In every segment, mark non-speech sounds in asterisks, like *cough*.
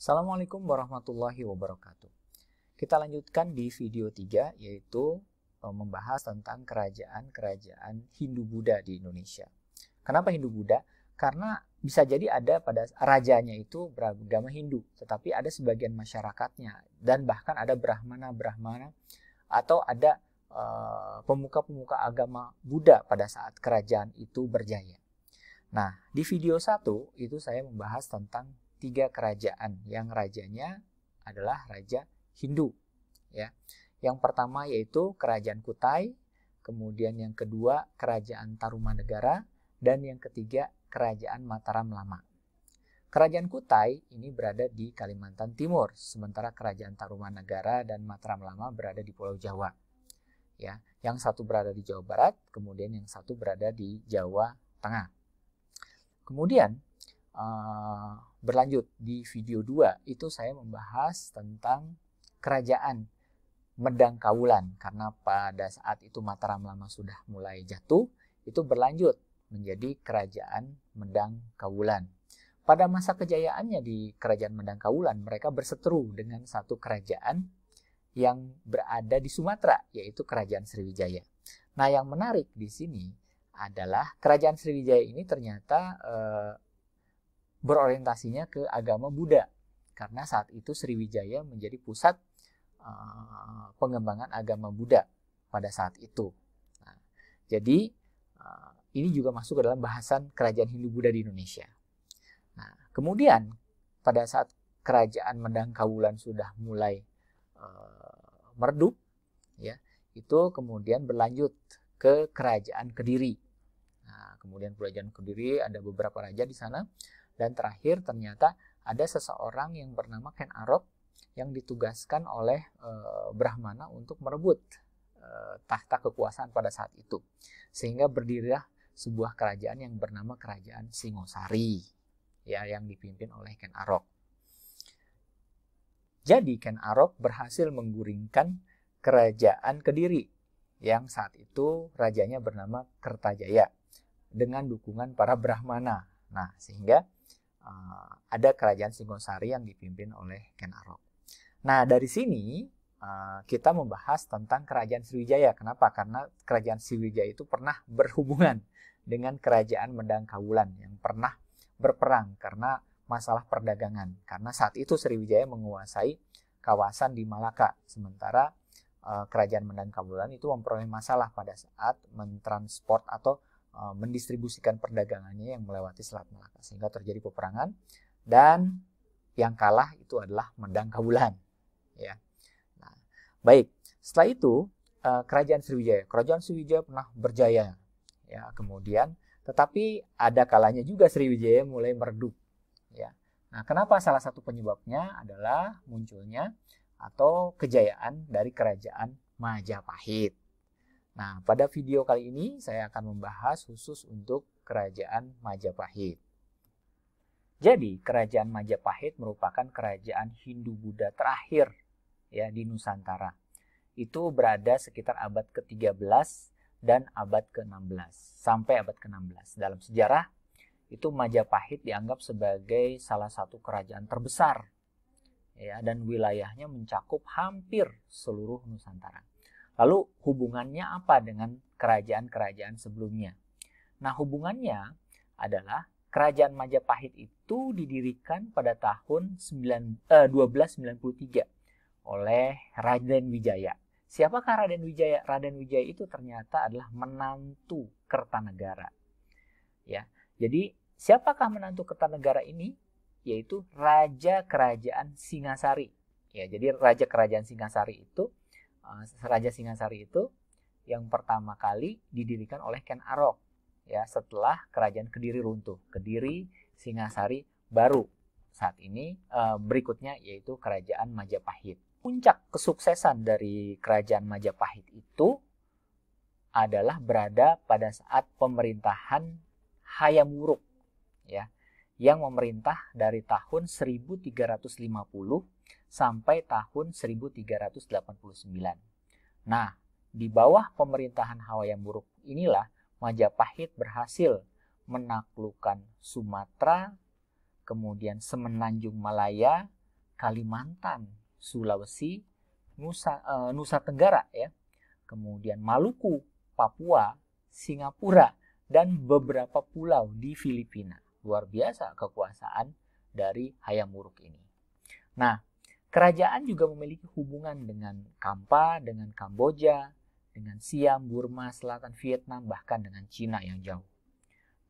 Assalamualaikum warahmatullahi wabarakatuh. Kita lanjutkan di video 3 yaitu e, membahas tentang kerajaan-kerajaan Hindu-Buddha di Indonesia. Kenapa Hindu-Buddha? Karena bisa jadi ada pada rajanya itu beragama Hindu, tetapi ada sebagian masyarakatnya dan bahkan ada brahmana-brahmana atau ada e, pemuka-pemuka uh, agama Buddha pada saat kerajaan itu berjaya. Nah, di video 1 itu saya membahas tentang tiga kerajaan yang rajanya adalah raja Hindu ya. Yang pertama yaitu kerajaan Kutai, kemudian yang kedua kerajaan Tarumanegara dan yang ketiga kerajaan Mataram Lama. Kerajaan Kutai ini berada di Kalimantan Timur, sementara kerajaan Tarumanegara dan Mataram Lama berada di Pulau Jawa. Ya, yang satu berada di Jawa Barat, kemudian yang satu berada di Jawa Tengah. Kemudian uh, Berlanjut di video 2 itu saya membahas tentang kerajaan Medang Kawulan karena pada saat itu Mataram lama sudah mulai jatuh itu berlanjut menjadi kerajaan Medang Kawulan. Pada masa kejayaannya di kerajaan Medang Kawulan mereka berseteru dengan satu kerajaan yang berada di Sumatera yaitu kerajaan Sriwijaya. Nah, yang menarik di sini adalah kerajaan Sriwijaya ini ternyata eh, berorientasinya ke agama Buddha karena saat itu Sriwijaya menjadi pusat uh, pengembangan agama Buddha pada saat itu. Nah, jadi uh, ini juga masuk ke dalam bahasan kerajaan Hindu Buddha di Indonesia. Nah, kemudian pada saat kerajaan Medang Kawulan sudah mulai uh, meredup, ya itu kemudian berlanjut ke kerajaan Kediri. Nah, kemudian kerajaan Kediri ada beberapa raja di sana dan terakhir ternyata ada seseorang yang bernama Ken Arok yang ditugaskan oleh e, Brahmana untuk merebut e, tahta kekuasaan pada saat itu. Sehingga berdirilah sebuah kerajaan yang bernama Kerajaan Singosari ya yang dipimpin oleh Ken Arok. Jadi Ken Arok berhasil menggurinkan kerajaan Kediri yang saat itu rajanya bernama Kertajaya dengan dukungan para Brahmana. Nah, sehingga uh, ada kerajaan Singosari yang dipimpin oleh Ken Arok. Nah, dari sini uh, kita membahas tentang kerajaan Sriwijaya. Kenapa? Karena kerajaan Sriwijaya itu pernah berhubungan *laughs* dengan kerajaan Mendang Kawulan yang pernah berperang karena masalah perdagangan. Karena saat itu Sriwijaya menguasai kawasan di Malaka, sementara uh, kerajaan Mendang Kawulan itu memperoleh masalah pada saat mentransport atau Eh, mendistribusikan perdagangannya yang melewati Selat Malaka sehingga terjadi peperangan dan yang kalah itu adalah Mendang Kabulan ya. Nah, baik, setelah itu eh, kerajaan Sriwijaya. Kerajaan Sriwijaya pernah berjaya ya, kemudian tetapi ada kalanya juga Sriwijaya mulai meredup ya. Nah, kenapa salah satu penyebabnya adalah munculnya atau kejayaan dari kerajaan Majapahit Nah, pada video kali ini saya akan membahas khusus untuk Kerajaan Majapahit. Jadi, Kerajaan Majapahit merupakan kerajaan Hindu-Buddha terakhir ya di Nusantara. Itu berada sekitar abad ke-13 dan abad ke-16 sampai abad ke-16. Dalam sejarah itu Majapahit dianggap sebagai salah satu kerajaan terbesar ya dan wilayahnya mencakup hampir seluruh Nusantara. Lalu hubungannya apa dengan kerajaan-kerajaan sebelumnya? Nah, hubungannya adalah Kerajaan Majapahit itu didirikan pada tahun 9, eh, 1293 oleh Raden Wijaya. Siapakah Raden Wijaya? Raden Wijaya itu ternyata adalah menantu Kertanegara. Ya. Jadi, siapakah menantu Kertanegara ini? Yaitu Raja Kerajaan Singasari. Ya, jadi Raja Kerajaan Singasari itu Eh, Raja Singasari itu yang pertama kali didirikan oleh Ken Arok ya setelah kerajaan Kediri runtuh. Kediri Singasari baru saat ini eh, berikutnya yaitu kerajaan Majapahit. Puncak kesuksesan dari kerajaan Majapahit itu adalah berada pada saat pemerintahan Hayam Wuruk ya yang memerintah dari tahun 1350 sampai tahun 1389. Nah, di bawah pemerintahan hawa yang buruk inilah Majapahit berhasil menaklukkan Sumatera, kemudian Semenanjung Malaya, Kalimantan, Sulawesi, Nusa, e, Nusa Tenggara ya. Kemudian Maluku, Papua, Singapura dan beberapa pulau di Filipina. Luar biasa kekuasaan dari Hayam Wuruk ini. Nah, Kerajaan juga memiliki hubungan dengan Kampa, dengan Kamboja, dengan Siam, Burma, Selatan Vietnam, bahkan dengan Cina yang jauh.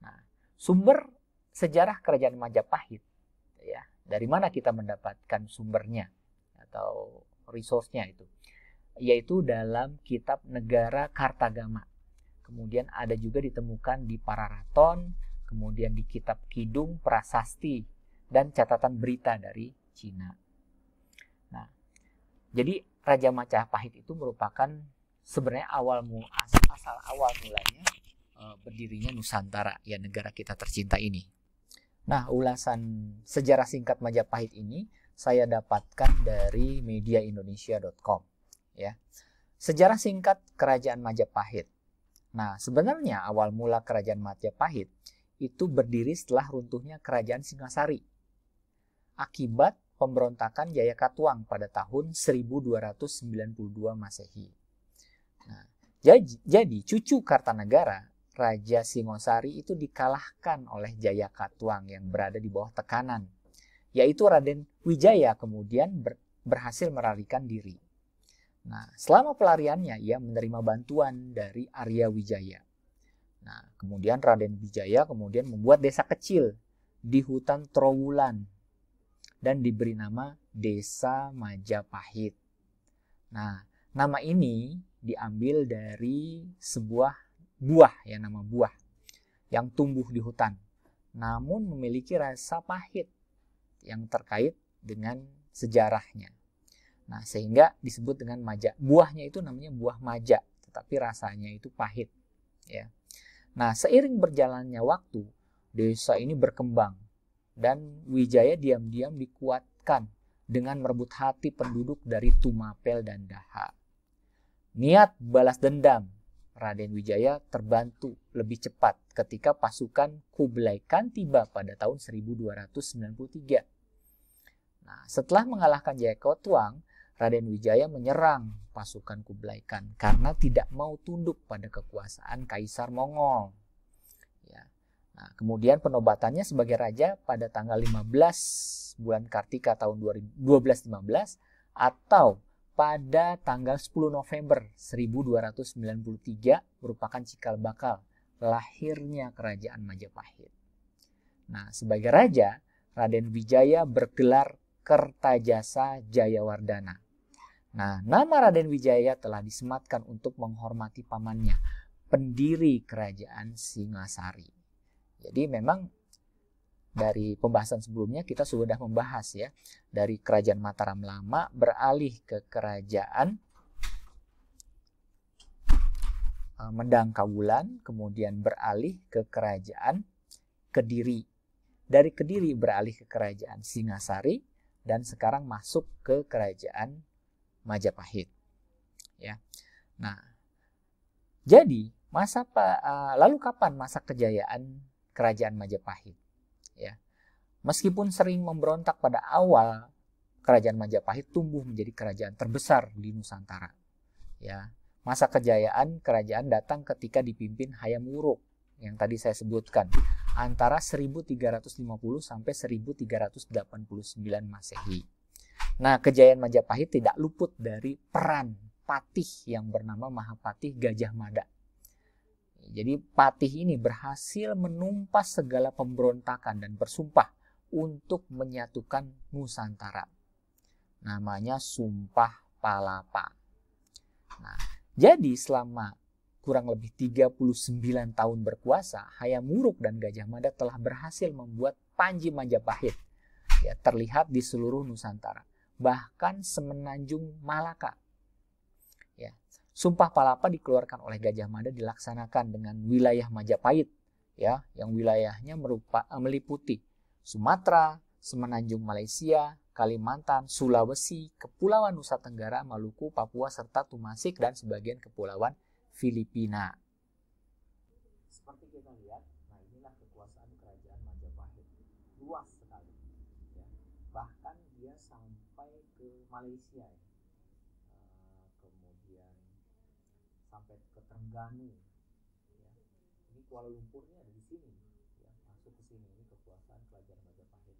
Nah, sumber sejarah kerajaan Majapahit, ya, dari mana kita mendapatkan sumbernya atau resource-nya itu, yaitu dalam kitab Negara Kartagama. Kemudian ada juga ditemukan di Pararaton, kemudian di kitab Kidung Prasasti dan catatan berita dari Cina. Jadi Raja Majapahit itu merupakan sebenarnya awal asal, awal mulanya eh, berdirinya Nusantara ya negara kita tercinta ini. Nah, ulasan sejarah singkat Majapahit ini saya dapatkan dari mediaindonesia.com ya. Sejarah singkat Kerajaan Majapahit. Nah, sebenarnya awal mula Kerajaan Majapahit itu berdiri setelah runtuhnya Kerajaan Singasari akibat pemberontakan Jayakatwang pada tahun 1292 Masehi. Nah, jadi, jadi cucu Kartanegara, Raja Singosari itu dikalahkan oleh Jayakatwang yang berada di bawah tekanan, yaitu Raden Wijaya kemudian ber, berhasil melarikan diri. Nah, selama pelariannya ia menerima bantuan dari Arya Wijaya. Nah, kemudian Raden Wijaya kemudian membuat desa kecil di hutan Trowulan dan diberi nama Desa Majapahit. Nah, nama ini diambil dari sebuah buah ya nama buah yang tumbuh di hutan namun memiliki rasa pahit yang terkait dengan sejarahnya. Nah, sehingga disebut dengan maja. Buahnya itu namanya buah maja, tetapi rasanya itu pahit, ya. Nah, seiring berjalannya waktu, desa ini berkembang dan Wijaya diam-diam dikuatkan dengan merebut hati penduduk dari Tumapel dan Daha. Niat balas dendam Raden Wijaya terbantu lebih cepat ketika pasukan Kublai Khan tiba pada tahun 1293. Nah, setelah mengalahkan Jayakotwang, Raden Wijaya menyerang pasukan Kublai Khan karena tidak mau tunduk pada kekuasaan Kaisar Mongol. Nah, kemudian penobatannya sebagai raja pada tanggal 15 bulan Kartika tahun 1215 atau pada tanggal 10 November 1293 merupakan cikal bakal lahirnya kerajaan Majapahit. Nah, sebagai raja, Raden Wijaya bergelar Kertajasa Jayawardana. Nah, nama Raden Wijaya telah disematkan untuk menghormati pamannya, pendiri kerajaan Singasari. Jadi memang dari pembahasan sebelumnya kita sudah membahas ya dari kerajaan Mataram lama beralih ke kerajaan e, Medang Kawulan kemudian beralih ke kerajaan Kediri dari Kediri beralih ke kerajaan Singasari dan sekarang masuk ke kerajaan Majapahit ya nah jadi masa e, lalu kapan masa kejayaan kerajaan Majapahit. Ya. Meskipun sering memberontak pada awal, kerajaan Majapahit tumbuh menjadi kerajaan terbesar di Nusantara. Ya. Masa kejayaan kerajaan datang ketika dipimpin Hayam Wuruk yang tadi saya sebutkan antara 1350 sampai 1389 Masehi. Nah, kejayaan Majapahit tidak luput dari peran patih yang bernama Mahapatih Gajah Mada jadi Patih ini berhasil menumpas segala pemberontakan dan bersumpah untuk menyatukan Nusantara. Namanya Sumpah Palapa. Nah, jadi selama kurang lebih 39 tahun berkuasa, Hayam Wuruk dan Gajah Mada telah berhasil membuat Panji Majapahit ya, terlihat di seluruh Nusantara, bahkan semenanjung Malaka Sumpah Palapa dikeluarkan oleh Gajah Mada dilaksanakan dengan wilayah Majapahit ya, yang wilayahnya merupa, eh, meliputi Sumatera, Semenanjung Malaysia, Kalimantan, Sulawesi, Kepulauan Nusa Tenggara, Maluku, Papua serta Tumasik dan sebagian kepulauan Filipina. Seperti kita lihat, nah, inilah kekuasaan kerajaan Majapahit luas sekali, ya. bahkan dia sampai ke Malaysia. Ya. sampai ke Terengganu ya. ini Kuala Lumpurnya ada di sini ya masuk ke sini ini kekuasaan kerajaan Majapahit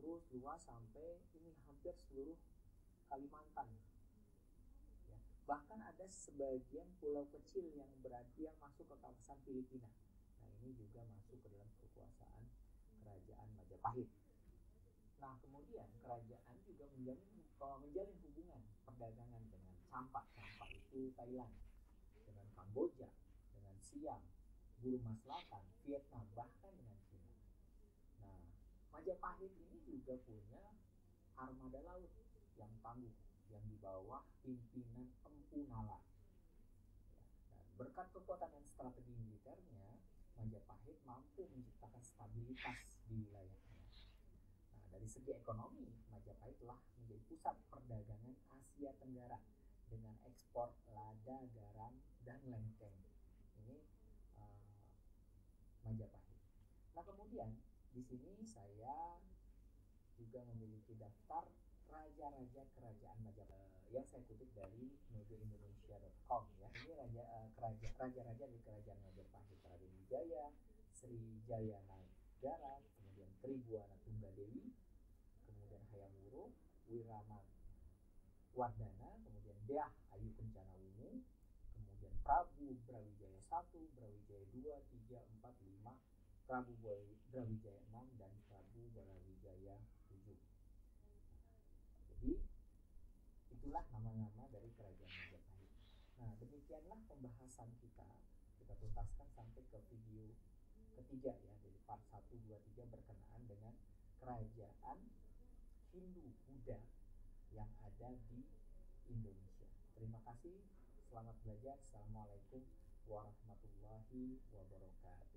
terus luas sampai ini hampir seluruh Kalimantan ya. bahkan ada sebagian pulau kecil yang berarti yang masuk ke kawasan Filipina nah ini juga masuk ke dalam kekuasaan kerajaan Majapahit Nah, kemudian kerajaan juga menjalin menjalin hubungan perdagangan dengan campak. Campak itu Thailand. Kamboja, dengan Siam, Burma Selatan, Vietnam, bahkan dengan Cina. Nah, Majapahit ini juga punya armada laut yang tangguh, yang di bawah pimpinan Empu Nala. Ya, berkat kekuatan dan strategi militernya, Majapahit mampu menciptakan stabilitas di wilayahnya. Nah, dari segi ekonomi, Majapahit telah menjadi pusat perdagangan Asia Tenggara dengan ekspor lada, garam, dan lengkeng Ini uh, Majapahit. Nah kemudian di sini saya juga memiliki daftar raja-raja kerajaan Majapahit eh, yang saya kutip dari medioindonesia.com ya. Ini raja uh, keraja, raja-raja di kerajaan Majapahit Raden Wijaya, Sri Jaya Nagara, kemudian Tribuana Tunggadewi, kemudian Hayam Wuruk, Wirama Wardana, kemudian Deah Prabu Brawijaya 1, Brawijaya 2, 3, 4, 5, Prabu Brawijaya 6 dan Prabu Brawijaya 7. Jadi itulah nama-nama dari kerajaan Majapahit. Nah, demikianlah pembahasan kita. Kita tuntaskan sampai ke video ketiga ya, jadi part 1 2 3 berkenaan dengan kerajaan Hindu Buddha yang ada di Indonesia. Terima kasih Selamat belajar. Assalamualaikum warahmatullahi wabarakatuh.